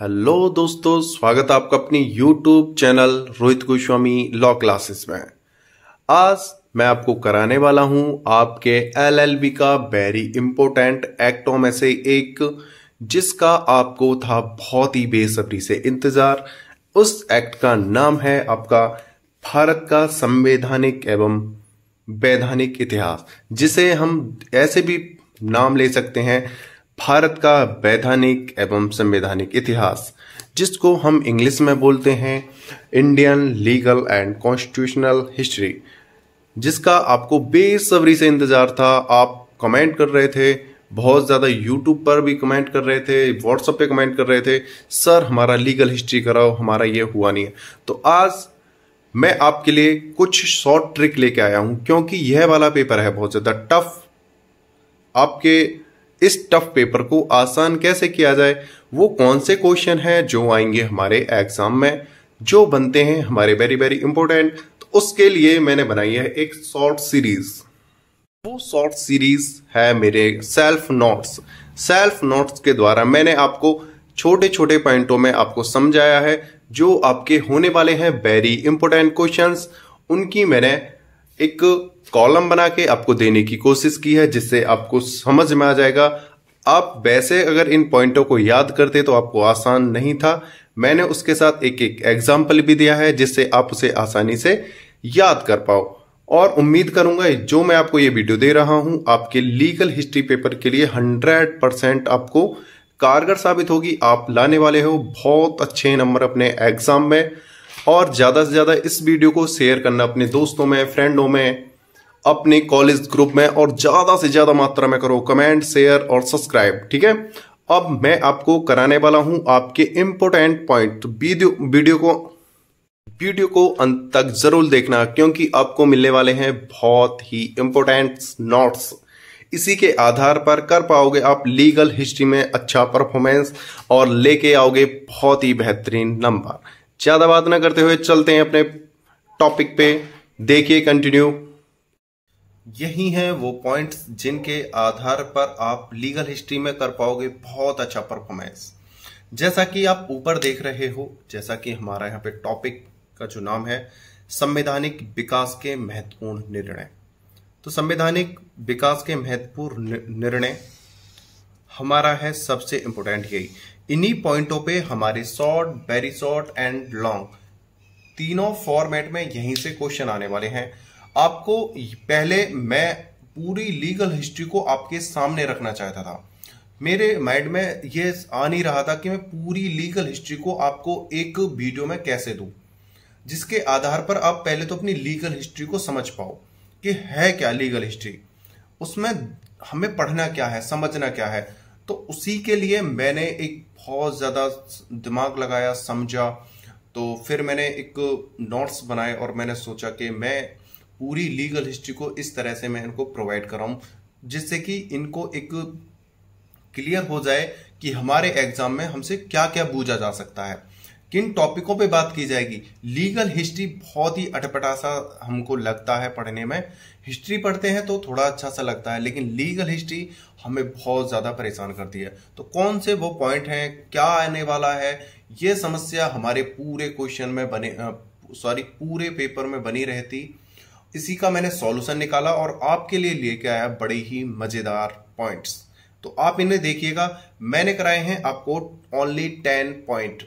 hello दोस्तों स्वागत है आपका अपनी YouTube channel Rohit Goswami law classes में आज मैं आपको कराने वाला हूं आपके एलएलबी का वेरी इंपॉर्टेंट एक्टों में से एक जिसका आपको था बहुत ही बेसब्री से इंतजार उस एक्ट का नाम है आपका भारत का संवैधानिक एवं वैधानिक इतिहास जिसे हम ऐसे भी नाम ले सकते हैं भारत का वैधानिक एवं संवैधानिक इतिहास जिसको हम इंग्लिश में बोलते हैं Indian legal and constitutional history जिसका आपको बेसब्री से इंतज़ार था आप कमेंट कर रहे थे बहुत ज़्यादा यूट्यूब पर भी कमेंट कर रहे थे व्हाट्सअप पे कमेंट कर रहे थे सर हमारा लीगल हिस्ट्री कराओ हमारा ये हुआ नहीं है तो आज मैं आपके लिए कुछ शॉर्ट ट्रिक लेके आया हूं क्योंकि यह वाला पेपर है बहुत ज़्यादा टफ आपके इस टफ पेपर को आसान कैसे किया जाए वो कौन से क्वेश्चन हैं जो आएंगे हमारे एग्जाम में जो बनते हैं हमारे वेरी वेरी इंपॉर्टेंट तो उसके लिए मैंने बनाई है एक शॉर्ट सीरीज वो शॉर्ट सीरीज है मेरे सेल्फ नोट्स सेल्फ नोट्स के द्वारा मैंने आपको छोटे छोटे पॉइंटों में आपको समझाया है जो आपके होने वाले हैं वेरी इंपॉर्टेंट क्वेश्चंस उनकी मैंने एक कॉलम बना के आपको देने की कोशिश की है जिससे आपको समझ में आ जाएगा आप वैसे अगर इन पॉइंटों को याद करते तो आपको आसान नहीं था मैंने उसके साथ एक एक एग्जाम्पल भी दिया है जिससे आप उसे आसानी से याद कर पाओ और उम्मीद करूंगा जो मैं आपको ये वीडियो दे रहा हूं आपके लीगल हिस्ट्री पेपर के लिए 100 परसेंट आपको कारगर साबित होगी आप लाने वाले हो बहुत अच्छे नंबर अपने एग्जाम में और ज़्यादा से ज़्यादा इस वीडियो को शेयर करना अपने दोस्तों में फ्रेंडों में अपने कॉलेज ग्रुप में और ज़्यादा से ज़्यादा मात्रा में करो कमेंट शेयर और सब्सक्राइब ठीक है अब मैं आपको कराने वाला हूं आपके इंपोर्टेंट पॉइंट वीडियो वीडियो को वीडियो को अंत तक जरूर देखना क्योंकि आपको मिलने वाले हैं बहुत ही इंपोर्टेंट नोट्स इसी के आधार पर कर पाओगे आप लीगल हिस्ट्री में अच्छा परफॉर्मेंस और लेके आओगे बहुत ही बेहतरीन नंबर ज़्यादा बात ना करते हुए चलते हैं अपने टॉपिक पे देखिए कंटिन्यू यही हैं वो पॉइंट्स जिनके आधार पर आप लीगल हिस्ट्री में कर पाओगे बहुत अच्छा परफॉर्मेंस जैसा कि आप ऊपर देख रहे हो जैसा कि हमारा यहाँ पे टॉपिक का जो नाम है संवैधानिक विकास के महत्वपूर्ण निर्णय तो संवैधानिक विकास के महत्वपूर्ण निर्णय हमारा है सबसे इंपॉर्टेंट यही इन्हीं पॉइंटों पे हमारे short very short and long तीनों फॉर्मेट में यहीं से क्वेश्चन आने वाले हैं आपको पहले मैं पूरी लीगल हिस्ट्री को आपके सामने रखना चाहता था मेरे माइंड में ये आ नहीं रहा था कि मैं पूरी लीगल हिस्ट्री को आपको एक वीडियो में कैसे दूं जिसके आधार पर आप पहले तो अपनी लीगल हिस्ट्री को समझ पाओ कि है क्या लीगल हिस्ट्री उसमें हमें पढ़ना क्या है समझना क्या है तो उसी के लिए मैंने एक बहुत ज़्यादा दिमाग लगाया समझा तो फिर मैंने एक नोट्स बनाए और मैंने सोचा कि मैं पूरी लीगल हिस्ट्री को इस तरह से मैं इनको प्रोवाइड कर रहा हूँ जिससे कि इनको एक क्लियर हो जाए कि हमारे एग्जाम में हमसे क्या क्या बूझा जा सकता है किन टॉपिकों पे बात की जाएगी लीगल हिस्ट्री बहुत ही अटपटा सा हमको लगता है पढ़ने में हिस्ट्री पढ़ते हैं तो थोड़ा अच्छा सा लगता है लेकिन लीगल हिस्ट्री हमें बहुत ज़्यादा परेशान करती है तो कौन से वो पॉइंट हैं क्या आने वाला है ये समस्या हमारे पूरे क्वेश्चन में बने सॉरी पूरे पेपर में बनी रहती इसी का मैंने सॉल्यूशन निकाला और आपके लिए लेके आया बड़े ही मज़ेदार पॉइंट्स तो आप इन्हें देखिएगा मैंने कराए हैं आपको ओनली टेन पॉइंट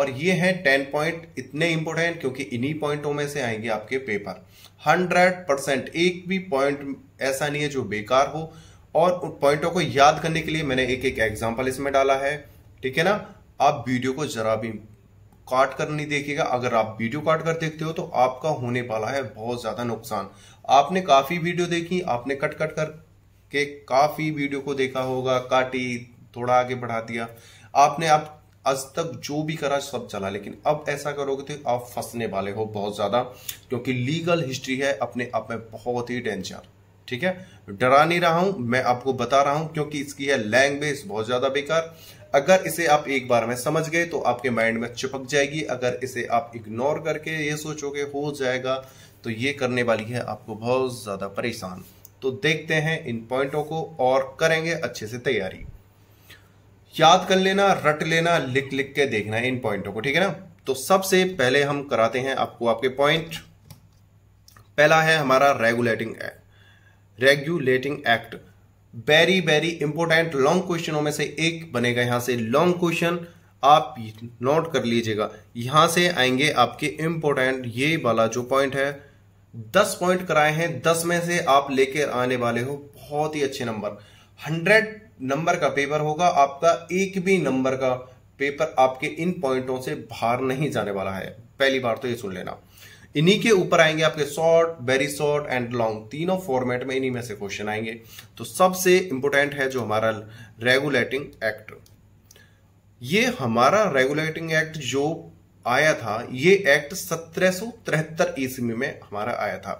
और ये हैं टेन पॉइंट इतने इंपॉर्टेंट क्योंकि इन्हीं पॉइंटों में से आएंगे आपके पेपर हंड्रेड परसेंट एक भी पॉइंट ऐसा नहीं है जो बेकार हो और उन पॉइंटों को याद करने के लिए मैंने एक एक एग्जाम्पल इसमें डाला है ठीक है ना आप वीडियो को जरा भी काट कर नहीं देखेगा अगर आप वीडियो काट कर देखते हो तो आपका होने वाला है बहुत ज़्यादा नुकसान आपने काफ़ी वीडियो देखी आपने कट कट कर के काफ़ी वीडियो को देखा होगा काटी थोड़ा आगे बढ़ा दिया आपने आप आज तक जो भी करा सब चला लेकिन अब ऐसा करोगे तो आप फंसने वाले हो बहुत ज़्यादा क्योंकि लीगल हिस्ट्री है अपने आप में बहुत ही डेंजर ठीक है डरा नहीं रहा हूं मैं आपको बता रहा हूं क्योंकि इसकी है लैंग्वेज बहुत ज़्यादा बेकार अगर इसे आप एक बार में समझ गए तो आपके माइंड में चिपक जाएगी अगर इसे आप इग्नोर करके ये सोचोगे हो जाएगा तो ये करने वाली है आपको बहुत ज़्यादा परेशान तो देखते हैं इन पॉइंटों को और करेंगे अच्छे से तैयारी याद कर लेना रट लेना लिख लिख के देखना इन पॉइंटों को ठीक है ना तो सबसे पहले हम कराते हैं आपको आपके पॉइंट पहला है हमारा regulating regulating act very very important long क्वेश्चनों में से एक बनेगा यहां से लॉन्ग क्वेश्चन आप नोट कर लीजिएगा यहां से आएंगे आपके इंपॉर्टेंट ये वाला जो पॉइंट है दस पॉइंट कराए हैं दस में से आप लेकर आने वाले हो बहुत ही अच्छे नंबर हंड्रेड नंबर का पेपर होगा आपका एक भी नंबर का पेपर आपके इन पॉइंटों से बाहर नहीं जाने वाला है पहली बार तो ये सुन लेना इन्हीं के ऊपर आएंगे आपके short very short and long तीनों फॉर्मेट में इन्हीं में से क्वेश्चन आएंगे तो सबसे इंपॉर्टेंट है जो हमारा रेगुलेटिंग एक्ट ये हमारा रेगुलेटिंग एक्ट जो आया था ये एक्ट सत्रह ईस्वी में हमारा आया था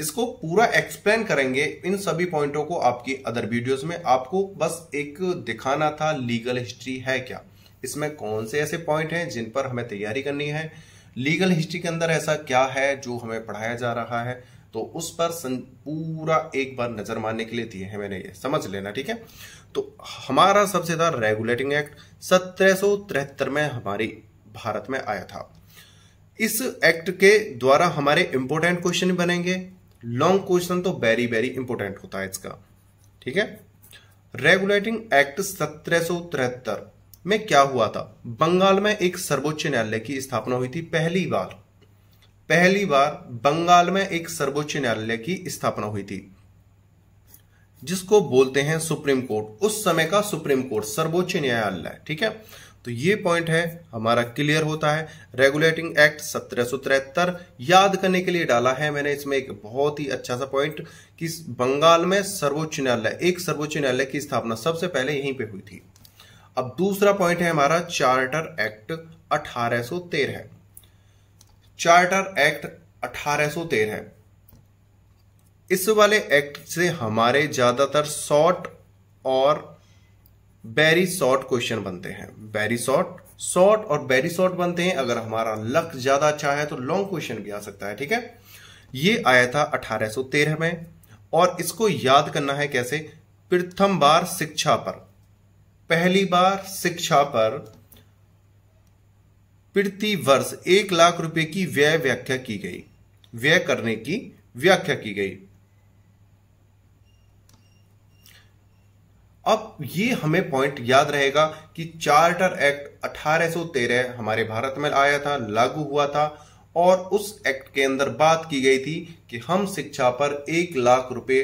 इसको पूरा एक्सप्लेन करेंगे इन सभी पॉइंटों को आपकी अदर वीडियोस में आपको बस एक दिखाना था लीगल हिस्ट्री है क्या इसमें कौन से ऐसे पॉइंट हैं जिन पर हमें तैयारी करनी है लीगल हिस्ट्री के अंदर ऐसा क्या है जो हमें पढ़ाया जा रहा है तो उस पर पूरा एक बार नजर मारने के लिए दिए हैं मैंने ये समझ लेना ठीक है तो हमारा सबसे ज्यादा रेगुलेटिंग एक्ट सत्रह में हमारे भारत में आया था इस एक्ट के द्वारा हमारे इंपोर्टेंट क्वेश्चन बनेंगे लॉन्ग क्वेश्चन तो वेरी वेरी इंपोर्टेंट होता है इसका ठीक है रेगुलेटिंग एक्ट सत्रह में क्या हुआ था बंगाल में एक सर्वोच्च न्यायालय की स्थापना हुई थी पहली बार पहली बार बंगाल में एक सर्वोच्च न्यायालय की स्थापना हुई थी जिसको बोलते हैं सुप्रीम कोर्ट उस समय का सुप्रीम कोर्ट सर्वोच्च न्यायालय ठीक है तो ये पॉइंट है हमारा क्लियर होता है रेगुलेटिंग एक्ट सत्रह याद करने के लिए डाला है मैंने इसमें एक बहुत ही अच्छा सा पॉइंट कि बंगाल में सर्वोच्च न्यायालय एक सर्वोच्च न्यायालय की स्थापना सबसे पहले यहीं पे हुई थी अब दूसरा पॉइंट है हमारा चार्टर एक्ट 1813 चार्टर एक्ट 1813 इस वाले एक्ट से हमारे ज्यादातर शॉर्ट और बेरी शॉर्ट क्वेश्चन बनते हैं बेरी शॉर्ट शॉर्ट और बेरी शॉर्ट बनते हैं अगर हमारा लक ज्यादा अच्छा है तो लॉन्ग क्वेश्चन भी आ सकता है ठीक है ये आया था 1813 में और इसको याद करना है कैसे प्रथम बार शिक्षा पर पहली बार शिक्षा पर प्रति वर्ष एक लाख रुपए की व्यय व्याख्या की गई व्यय करने की व्याख्या की गई अब ये हमें पॉइंट याद रहेगा कि चार्टर एक्ट 1813 हमारे भारत में आया था लागू हुआ था और उस एक्ट के अंदर बात की गई थी कि हम शिक्षा पर एक लाख रुपए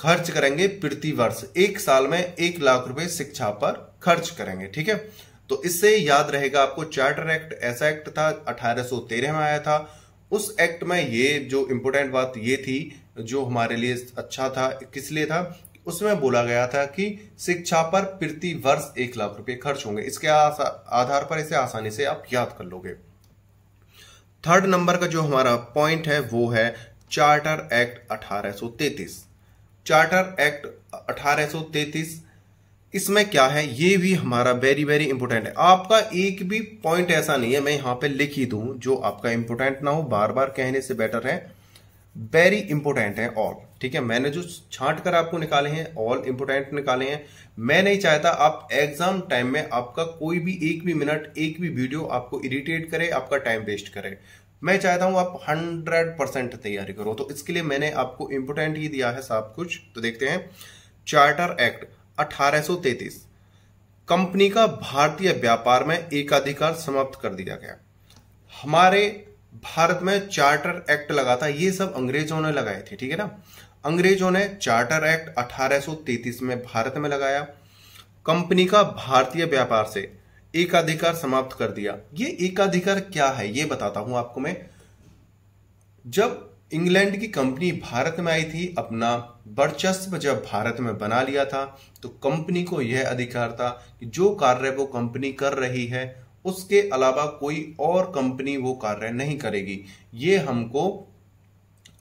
खर्च करेंगे प्रति वर्ष एक साल में एक लाख रुपए शिक्षा पर खर्च करेंगे ठीक है तो इससे याद रहेगा आपको चार्टर एक्ट ऐसा एक्ट था 1813 में आया था उस एक्ट में ये जो इंपोर्टेंट बात ये थी जो हमारे लिए अच्छा था किस लिए था उसमें बोला गया था कि शिक्षा पर प्रति वर्ष एक लाख रुपए खर्च होंगे इसके आधार पर इसे आसानी से आप याद कर लोगे थर्ड नंबर का जो हमारा पॉइंट है वो है चार्टर एक्ट 1833 चार्टर एक्ट 1833 इसमें क्या है ये भी हमारा वेरी वेरी इंपॉर्टेंट है आपका एक भी पॉइंट ऐसा नहीं है मैं यहां पे लिख ही दूं जो आपका इंपॉर्टेंट ना हो बार बार कहने से बेटर है वेरी इंपॉर्टेंट है ऑल ठीक है मैंने जो छांट कर आपको निकाले हैं ऑल इंपोर्टेंट निकाले हैं मैं नहीं चाहता आप एग्जाम टाइम में आपका कोई भी एक भी मिनट एक भी वीडियो आपको इरिटेट करे आपका टाइम वेस्ट करे मैं चाहता हूं आप हंड्रेड परसेंट तैयारी करो तो इसके लिए मैंने आपको इम्पोर्टेंट ही दिया है सब कुछ तो देखते हैं चार्टर एक्ट 1833 कंपनी का भारतीय व्यापार में एकाधिकार समाप्त कर दिया गया हमारे भारत में चार्टर एक्ट लगा था ये सब अंग्रेजों ने लगाए थे ठीक है ना अंग्रेजों ने चार्टर एक्ट 1833 में भारत में लगाया कंपनी का भारतीय व्यापार से एकाधिकार समाप्त कर दिया ये एकाधिकार क्या है ये बताता हूं आपको मैं जब इंग्लैंड की कंपनी भारत में आई थी अपना वर्चस्व जब भारत में बना लिया था तो कंपनी को यह अधिकार था कि जो कार्य वो कंपनी कर रही है उसके अलावा कोई और कंपनी वो कार्य नहीं करेगी ये हमको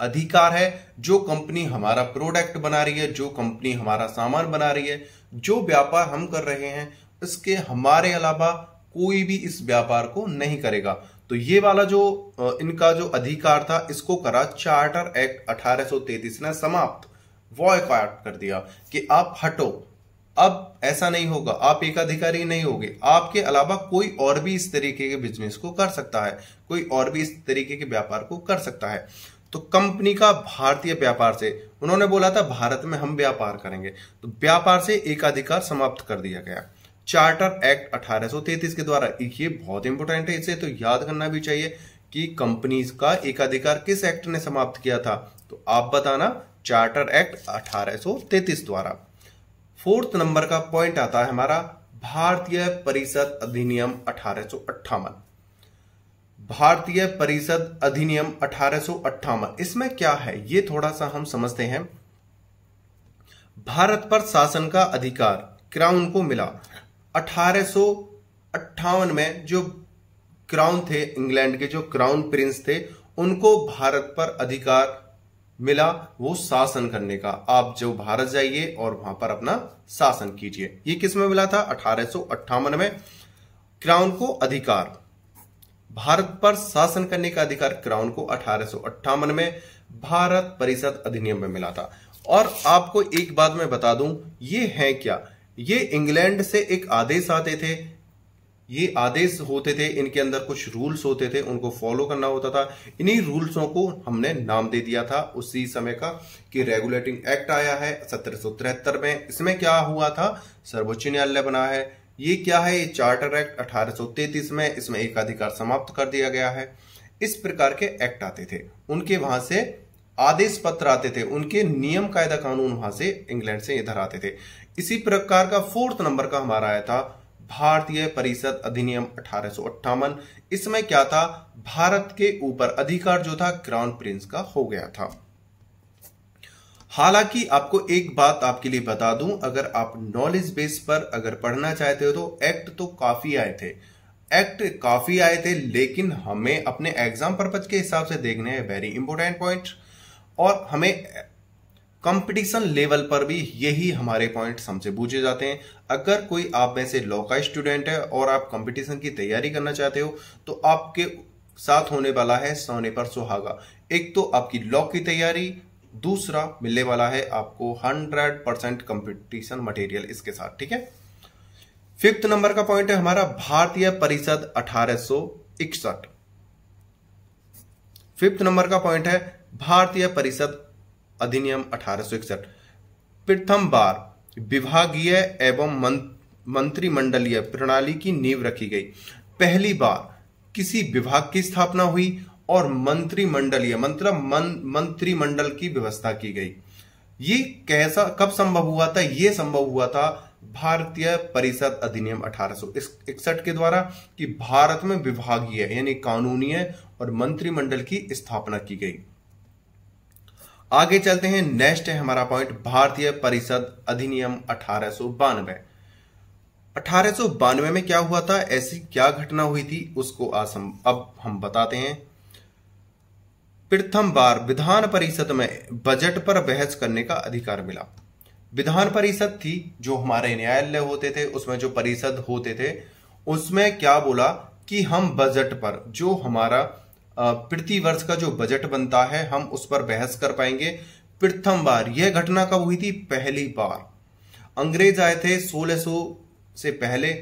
अधिकार है जो कंपनी हमारा प्रोडक्ट बना रही है जो कंपनी हमारा सामान बना रही है जो व्यापार हम कर रहे हैं इसके हमारे अलावा कोई भी इस व्यापार को नहीं करेगा तो ये वाला जो इनका जो अधिकार था इसको करा चार्टर एक्ट 1833 ने समाप्त वॉयकॉट कर दिया कि आप हटो अब ऐसा नहीं होगा आप एक अधिकारी नहीं होगे आपके अलावा कोई और भी इस तरीके के बिजनेस को कर सकता है कोई और भी इस तरीके के व्यापार को कर सकता है तो कंपनी का भारतीय व्यापार से उन्होंने बोला था भारत में हम व्यापार करेंगे तो व्यापार से एकाधिकार समाप्त कर दिया गया चार्टर एक्ट 1833 के द्वारा ये बहुत इंपॉर्टेंट है इसे तो याद करना भी चाहिए कि कंपनीज का एकाधिकार किस एक्ट ने समाप्त किया था तो आप बताना चार्टर एक्ट 1833 द्वारा फोर्थ नंबर का पॉइंट आता है हमारा भारतीय परिषद अधिनियम अठारह भारतीय परिषद अधिनियम अठारह इसमें क्या है ये थोड़ा सा हम समझते हैं भारत पर शासन का अधिकार क्राउन को मिला अठारह में जो क्राउन थे इंग्लैंड के जो क्राउन प्रिंस थे उनको भारत पर अधिकार मिला वो शासन करने का आप जो भारत जाइए और वहां पर अपना शासन कीजिए ये किस में मिला था अठारह में क्राउन को अधिकार भारत पर शासन करने का अधिकार क्राउन को अठारह में भारत परिषद अधिनियम में मिला था और आपको एक बात मैं बता दूं ये है क्या ये इंग्लैंड से एक आदेश आते थे ये आदेश होते थे इनके अंदर कुछ रूल्स होते थे उनको फॉलो करना होता था इन्हीं रूल्सों को हमने नाम दे दिया था उसी समय का कि रेगुलेटिंग एक्ट आया है सत्रह में इसमें क्या हुआ था सर्वोच्च न्यायालय बना है ये क्या है ये चार्टर एक्ट अठारह में इसमें एकाधिकार समाप्त कर दिया गया है इस प्रकार के एक्ट आते थे उनके वहां से आदेश पत्र आते थे उनके नियम कायदा कानून वहां से इंग्लैंड से इधर आते थे इसी प्रकार का फोर्थ नंबर का हमारा आया था भारतीय परिषद अधिनियम अठारह इसमें क्या था भारत के ऊपर अधिकार जो था क्राउन प्रिंस का हो गया था हालांकि आपको एक बात आपके लिए बता दूं अगर आप नॉलेज बेस पर अगर पढ़ना चाहते हो तो एक्ट तो काफी आए थे एक्ट काफी आए थे लेकिन हमें अपने एग्जाम पर्पज के हिसाब से देखने हैं वेरी इंपॉर्टेंट पॉइंट और हमें कंपटीशन लेवल पर भी यही हमारे पॉइंट हमसे पूछे जाते हैं अगर कोई आप में से लॉ का स्टूडेंट है और आप कंपटीशन की तैयारी करना चाहते हो तो आपके साथ होने वाला है सोने पर सुहागा एक तो आपकी लॉ की तैयारी दूसरा मिलने वाला है आपको 100 परसेंट कंपिटिशन मटेरियल इसके साथ ठीक है फिफ्थ नंबर का पॉइंट है हमारा भारतीय परिषद अठारह फिफ्थ नंबर का पॉइंट है भारतीय परिषद अधिनियम अठारह प्रथम बार विभागीय एवं मंत्रिमंडलीय प्रणाली की नींव रखी गई पहली बार किसी विभाग की स्थापना हुई और मंत्रिमंडलीय मतलब मन, मंत्रिमंडल की व्यवस्था की गई ये कैसा कब संभव हुआ था यह संभव हुआ था भारतीय परिषद अधिनियम अठारह के द्वारा कि भारत में विभागीय यानी कानूनीय और मंत्रिमंडल की स्थापना की गई आगे चलते हैं नेक्स्ट है हमारा पॉइंट भारतीय परिषद अधिनियम अठारह अठारह में क्या हुआ था ऐसी क्या घटना हुई थी उसको आसम अब हम बताते हैं प्रथम बार विधान परिषद में बजट पर बहस करने का अधिकार मिला विधान परिषद थी जो हमारे न्यायालय होते थे उसमें जो परिषद होते थे उसमें क्या बोला कि हम बजट पर जो हमारा प्रति वर्ष का जो बजट बनता है हम उस पर बहस कर पाएंगे प्रथम बार यह घटना कब हुई थी पहली बार अंग्रेज आए थे 1600 से पहले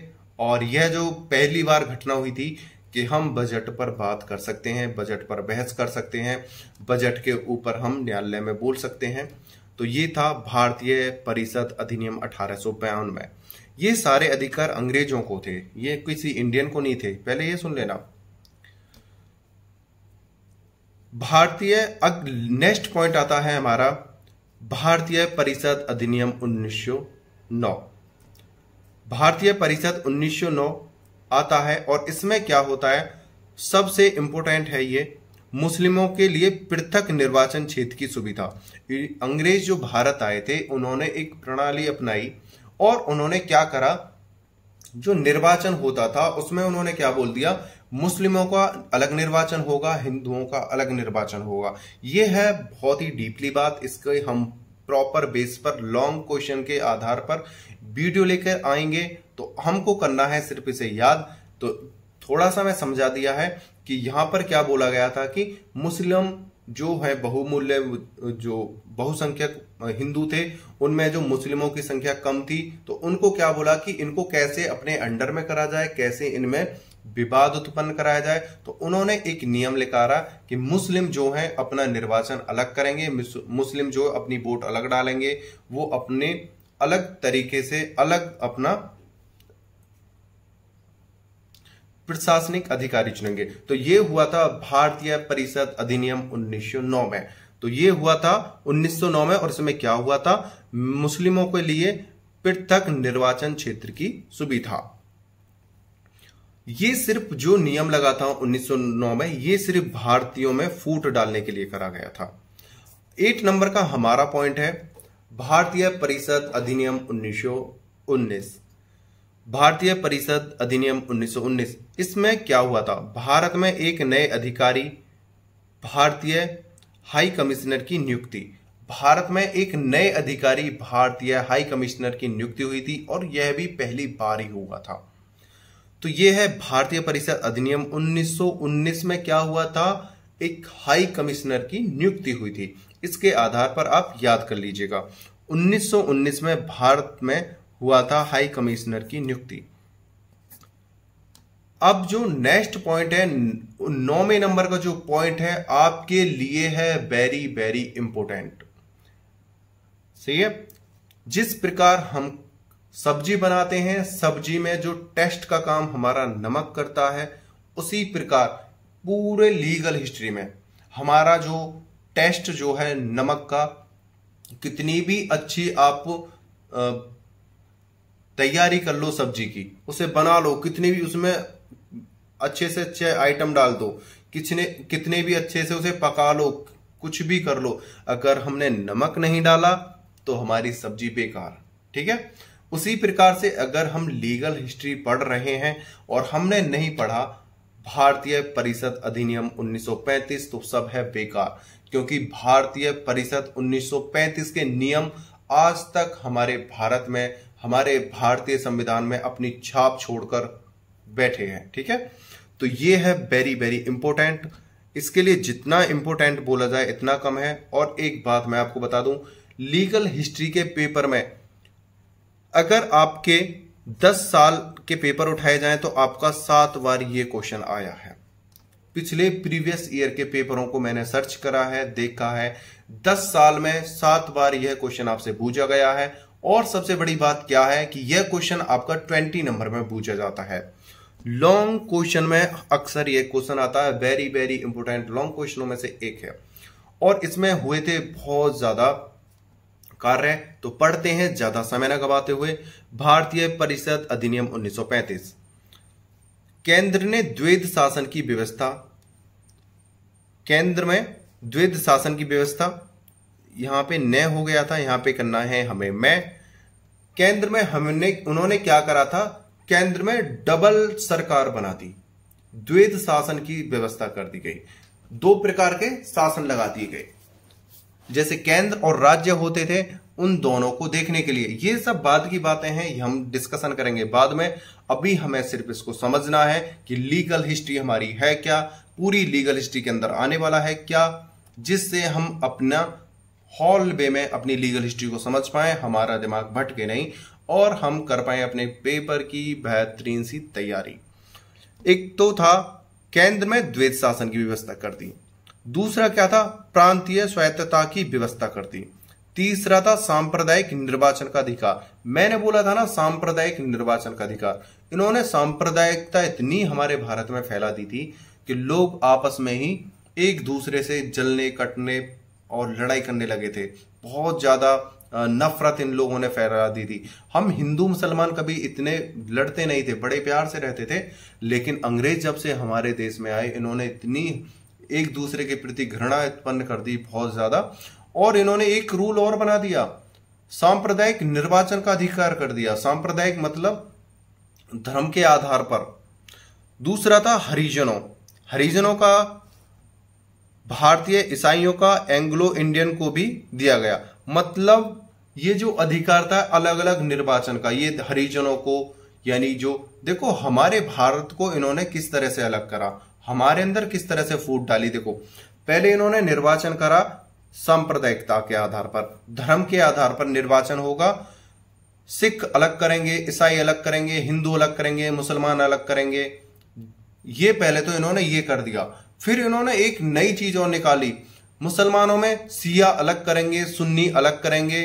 और यह जो पहली बार घटना हुई थी कि हम बजट पर बात कर सकते हैं बजट पर बहस कर सकते हैं बजट के ऊपर हम न्यायालय में बोल सकते हैं तो ये था भारतीय परिषद अधिनियम अठारह में ये सारे अधिकार अंग्रेजों को थे ये किसी इंडियन को नहीं थे पहले ये सुन लेना भारतीय अब नेक्स्ट पॉइंट आता है हमारा भारतीय परिषद अधिनियम 1909 भारतीय परिषद 1909 आता है और इसमें क्या होता है सबसे इंपॉर्टेंट है ये मुस्लिमों के लिए पृथक निर्वाचन क्षेत्र की सुविधा अंग्रेज जो भारत आए थे उन्होंने एक प्रणाली अपनाई और उन्होंने क्या करा जो निर्वाचन होता था उसमें उन्होंने क्या बोल दिया मुस्लिमों का अलग निर्वाचन होगा हिंदुओं का अलग निर्वाचन होगा ये है बहुत ही डीपली बात इसके हम प्रॉपर बेस पर लॉन्ग क्वेश्चन के आधार पर वीडियो लेकर आएंगे तो हमको करना है सिर्फ इसे याद तो थोड़ा सा मैं समझा दिया है कि यहां पर क्या बोला गया था कि मुस्लिम जो है बहुमूल्य जो बहुसंख्यक हिंदू थे उनमें जो मुस्लिमों की संख्या कम थी तो उनको क्या बोला कि इनको कैसे अपने अंडर में करा जाए कैसे इनमें विवाद उत्पन्न कराया जाए तो उन्होंने एक नियम निकाला कि मुस्लिम जो हैं अपना निर्वाचन अलग करेंगे मुस्लिम जो अपनी वोट अलग डालेंगे वो अपने अलग तरीके से अलग अपना प्रशासनिक अधिकारी चुनेंगे तो ये हुआ था भारतीय परिषद अधिनियम 1909 में तो ये हुआ था 1909 में और इसमें क्या हुआ था मुस्लिमों के लिए पृथक निर्वाचन क्षेत्र की सुविधा ये सिर्फ जो नियम लगा था 1909 में ये सिर्फ भारतीयों में फूट डालने के लिए करा गया था एट नंबर का हमारा पॉइंट है भारतीय परिषद अधिनियम 1919 भारतीय परिषद अधिनियम 1919 इसमें क्या हुआ था भारत में एक नए अधिकारी भारतीय हाई कमिश्नर की नियुक्ति भारत में एक नए अधिकारी भारतीय हाई कमिश्नर की नियुक्ति हुई थी और यह भी पहली बार ही हुआ था तो ये है भारतीय परिषद अधिनियम 1919 में क्या हुआ था एक हाई कमिश्नर की नियुक्ति हुई थी इसके आधार पर आप याद कर लीजिएगा 1919 में भारत में हुआ था हाई कमिश्नर की नियुक्ति अब जो नेक्स्ट पॉइंट है नौवे नंबर का जो पॉइंट है आपके लिए है वेरी वेरी इंपोर्टेंट सही है जिस प्रकार हम सब्जी बनाते हैं सब्जी में जो टेस्ट का काम हमारा नमक करता है उसी प्रकार पूरे लीगल हिस्ट्री में हमारा जो टेस्ट जो है नमक का कितनी भी अच्छी आप तैयारी कर लो सब्जी की उसे बना लो कितनी भी उसमें अच्छे से अच्छे आइटम डाल दो कितने कितने भी अच्छे से उसे पका लो कुछ भी कर लो अगर हमने नमक नहीं डाला तो हमारी सब्जी बेकार ठीक है उसी प्रकार से अगर हम लीगल हिस्ट्री पढ़ रहे हैं और हमने नहीं पढ़ा भारतीय परिषद अधिनियम 1935 तो सब है बेकार क्योंकि भारतीय परिषद 1935 के नियम आज तक हमारे भारत में हमारे भारतीय संविधान में अपनी छाप छोड़कर बैठे हैं ठीक है तो ये है वेरी वेरी इंपॉर्टेंट इसके लिए जितना इंपॉर्टेंट बोला जाए इतना कम है और एक बात मैं आपको बता दूं लीगल हिस्ट्री के पेपर में अगर आपके 10 साल के पेपर उठाए जाएं तो आपका सात बार ये क्वेश्चन आया है पिछले प्रीवियस ईयर के पेपरों को मैंने सर्च करा है देखा है दस साल में सात बार यह क्वेश्चन आपसे पूछा गया है और सबसे बड़ी बात क्या है कि यह क्वेश्चन आपका ट्वेंटी नंबर में पूछा जाता है लॉन्ग क्वेश्चन में अक्सर यह क्वेश्चन आता है वेरी वेरी इंपॉर्टेंट लॉन्ग क्वेश्चनों में से एक है और इसमें हुए थे बहुत ज्यादा कार्य तो पढ़ते हैं ज्यादा समय न गवाते हुए भारतीय परिषद अधिनियम 1935 केंद्र ने द्वैध शासन की व्यवस्था केंद्र में द्वैध शासन की व्यवस्था यहां पे न हो गया था यहां पे करना है हमें मैं केंद्र में हमने उन्होंने क्या करा था केंद्र में डबल सरकार बना दी द्वैध शासन की व्यवस्था कर दी गई दो प्रकार के शासन लगा दिए गए जैसे केंद्र और राज्य होते थे उन दोनों को देखने के लिए ये सब बाद की बातें हैं हम डिस्कशन करेंगे बाद में अभी हमें सिर्फ इसको समझना है कि लीगल हिस्ट्री हमारी है क्या पूरी लीगल हिस्ट्री के अंदर आने वाला है क्या जिससे हम अपना हॉल वे में अपनी लीगल हिस्ट्री को समझ पाए हमारा दिमाग भटके नहीं और हम कर पाए अपने पेपर की बेहतरीन सी तैयारी एक तो था केंद्र में द्वैत शासन की व्यवस्था कर दी दूसरा क्या था प्रांतीय स्वायत्तता की व्यवस्था कर दी तीसरा था सांप्रदायिक निर्वाचन का अधिकार मैंने बोला था ना सांप्रदायिक निर्वाचन का अधिकार इन्होंने सांप्रदायिकता इतनी हमारे भारत में फैला दी थी कि लोग आपस में ही एक दूसरे से जलने कटने और लड़ाई करने लगे थे बहुत ज्यादा नफरत इन लोगों ने फैला दी थी हम हिंदू मुसलमान कभी इतने लड़ते नहीं थे बड़े प्यार से रहते थे लेकिन अंग्रेज जब से हमारे देश में आए इन्होंने इतनी एक दूसरे के प्रति घृणा उत्पन्न कर दी बहुत ज्यादा और इन्होंने एक रूल और बना दिया सांप्रदायिक निर्वाचन का अधिकार कर दिया सांप्रदायिक मतलब धर्म के आधार पर दूसरा था हरिजनों हरिजनों का भारतीय ईसाइयों का एंग्लो इंडियन को भी दिया गया मतलब ये जो अधिकार था अलग अलग निर्वाचन का ये हरिजनों को यानी जो देखो हमारे भारत को इन्होंने किस तरह से अलग करा हमारे अंदर किस तरह से फूट डाली देखो पहले इन्होंने निर्वाचन करा सांप्रदायिकता के आधार पर धर्म के आधार पर निर्वाचन होगा सिख अलग करेंगे ईसाई अलग करेंगे हिंदू अलग करेंगे मुसलमान अलग करेंगे ये पहले तो इन्होंने ये कर दिया फिर इन्होंने एक नई चीज और निकाली मुसलमानों में सिया अलग करेंगे सुन्नी अलग करेंगे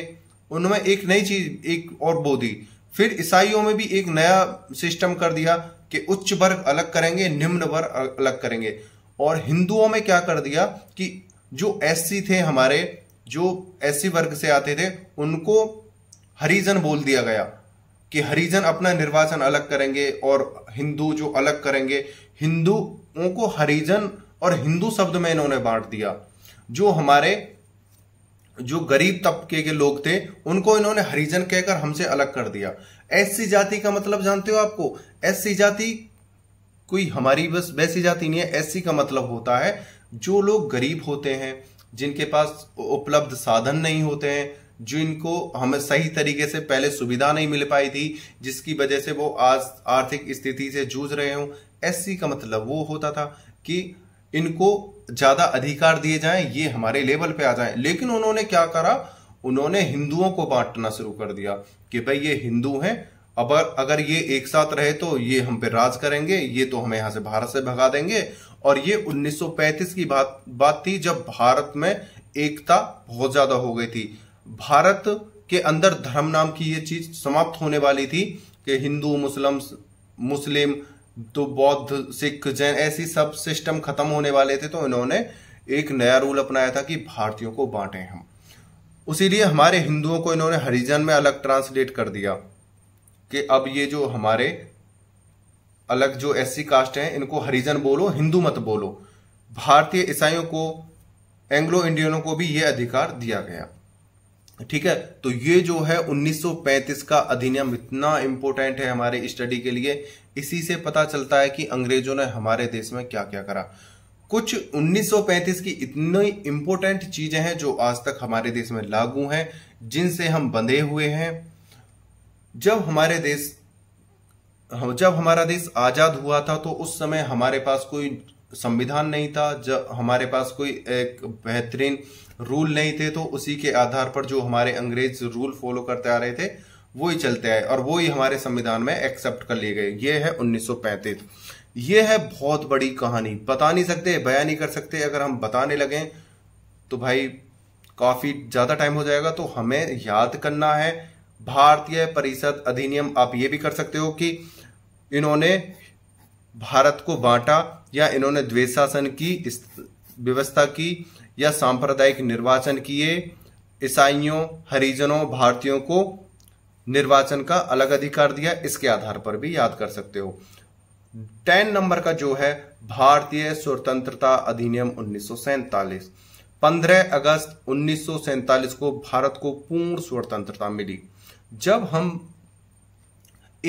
उनमें एक नई चीज एक और बोधी फिर ईसाइयों में भी एक नया सिस्टम कर दिया कि उच्च वर्ग अलग करेंगे निम्न वर्ग अलग करेंगे और हिंदुओं में क्या कर दिया कि जो एस थे हमारे जो एस वर्ग से आते थे उनको हरिजन बोल दिया गया कि हरिजन अपना निर्वाचन अलग करेंगे और हिंदू जो अलग करेंगे हिंदुओं को हरिजन और हिंदू शब्द में इन्होंने बांट दिया जो हमारे जो गरीब तबके के लोग थे उनको इन्होंने हरिजन कहकर हमसे अलग कर दिया एससी जाति का मतलब जानते हो आपको एससी जाति कोई हमारी बस वैसी जाति नहीं है एससी का मतलब होता है जो लोग गरीब होते हैं जिनके पास उपलब्ध साधन नहीं होते हैं जिनको हमें सही तरीके से पहले सुविधा नहीं मिल पाई थी जिसकी वजह से वो आज आर्थिक स्थिति से जूझ रहे हों एससी का मतलब वो होता था कि इनको ज्यादा अधिकार दिए जाएं ये हमारे लेवल पे आ जाएं लेकिन उन्होंने क्या करा उन्होंने हिंदुओं को बांटना शुरू कर दिया कि भाई ये हिंदू हैं अब अगर ये एक साथ रहे तो ये हम पे राज करेंगे ये तो हमें यहां से भारत से भगा देंगे और ये 1935 की बात बात थी जब भारत में एकता बहुत ज्यादा हो गई थी भारत के अंदर धर्म नाम की ये चीज समाप्त होने वाली थी कि हिंदू मुस्लिम मुस्लिम तो बौद्ध सिख जैन ऐसी सब सिस्टम खत्म होने वाले थे तो इन्होंने एक नया रूल अपनाया था कि भारतीयों को बांटें हम उसीलिए हमारे हिंदुओं को इन्होंने हरिजन में अलग ट्रांसलेट कर दिया कि अब ये जो हमारे अलग जो एस कास्ट हैं इनको हरिजन बोलो हिंदू मत बोलो भारतीय ईसाइयों को एंग्लो इंडियनों को भी ये अधिकार दिया गया ठीक है तो ये जो है 1935 का अधिनियम इतना इंपॉर्टेंट है हमारे स्टडी के लिए इसी से पता चलता है कि अंग्रेजों ने हमारे देश में क्या क्या करा कुछ 1935 की इतनी इंपॉर्टेंट चीजें हैं जो आज तक हमारे देश में लागू हैं जिनसे हम बंधे हुए हैं जब हमारे देश जब हमारा देश आजाद हुआ था तो उस समय हमारे पास कोई संविधान नहीं था जब हमारे पास कोई एक बेहतरीन रूल नहीं थे तो उसी के आधार पर जो हमारे अंग्रेज रूल फॉलो करते आ रहे थे वो ही चलते आए और वो ही हमारे संविधान में एक्सेप्ट कर लिए गए ये है उन्नीस ये है बहुत बड़ी कहानी बता नहीं सकते बया नहीं कर सकते अगर हम बताने लगें तो भाई काफ़ी ज़्यादा टाइम हो जाएगा तो हमें याद करना है भारतीय परिषद अधिनियम आप ये भी कर सकते हो कि इन्होंने भारत को बांटा या इन्होंने द्वेष शासन की व्यवस्था की या सांप्रदायिक निर्वाचन किए ईसाइयों हरिजनों भारतीयों को निर्वाचन का अलग अधिकार दिया इसके आधार पर भी याद कर सकते हो टेन नंबर का जो है भारतीय स्वतंत्रता अधिनियम उन्नीस पंद्रह अगस्त उन्नीस को भारत को पूर्ण स्वतंत्रता मिली जब हम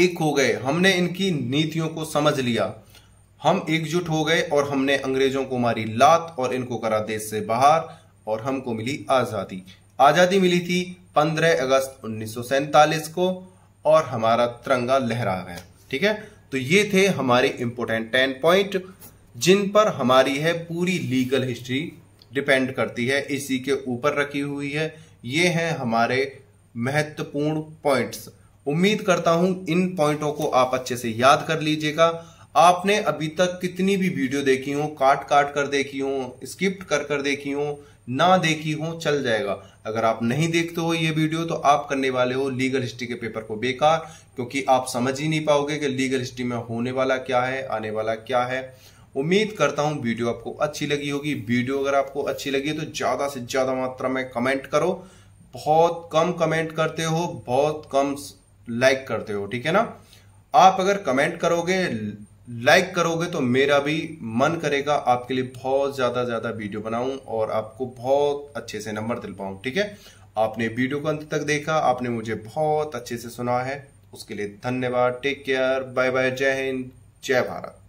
एक हो गए हमने इनकी नीतियों को समझ लिया हम एकजुट हो गए और हमने अंग्रेजों को मारी लात और इनको करा देश से बाहर और हमको मिली आज़ादी आज़ादी मिली थी 15 अगस्त उन्नीस को और हमारा तिरंगा लहरा गया ठीक है तो ये थे हमारे इंपोर्टेंट टेन पॉइंट जिन पर हमारी है पूरी लीगल हिस्ट्री डिपेंड करती है इसी के ऊपर रखी हुई है ये हैं हमारे महत्वपूर्ण पॉइंट्स उम्मीद करता हूं इन पॉइंटों को आप अच्छे से याद कर लीजिएगा आपने अभी तक कितनी भी वीडियो देखी हो काट काट कर देखी हो स्किप्ट कर कर देखी हो ना देखी हो चल जाएगा अगर आप नहीं देखते हो ये वीडियो तो आप करने वाले हो लीगल हिस्ट्री के पेपर को बेकार क्योंकि आप समझ ही नहीं पाओगे कि लीगल हिस्ट्री में होने वाला क्या है आने वाला क्या है उम्मीद करता हूं वीडियो आपको अच्छी लगी होगी वीडियो अगर आपको अच्छी लगी तो ज़्यादा से ज़्यादा मात्रा में कमेंट करो बहुत कम कमेंट करते हो बहुत कम लाइक करते हो ठीक है ना आप अगर कमेंट करोगे लाइक करोगे तो मेरा भी मन करेगा आपके लिए बहुत ज़्यादा ज़्यादा वीडियो बनाऊं और आपको बहुत अच्छे से नंबर दिल पाऊं ठीक है आपने वीडियो को अंत तक देखा आपने मुझे बहुत अच्छे से सुना है उसके लिए धन्यवाद टेक केयर बाय बाय जय हिंद जय भारत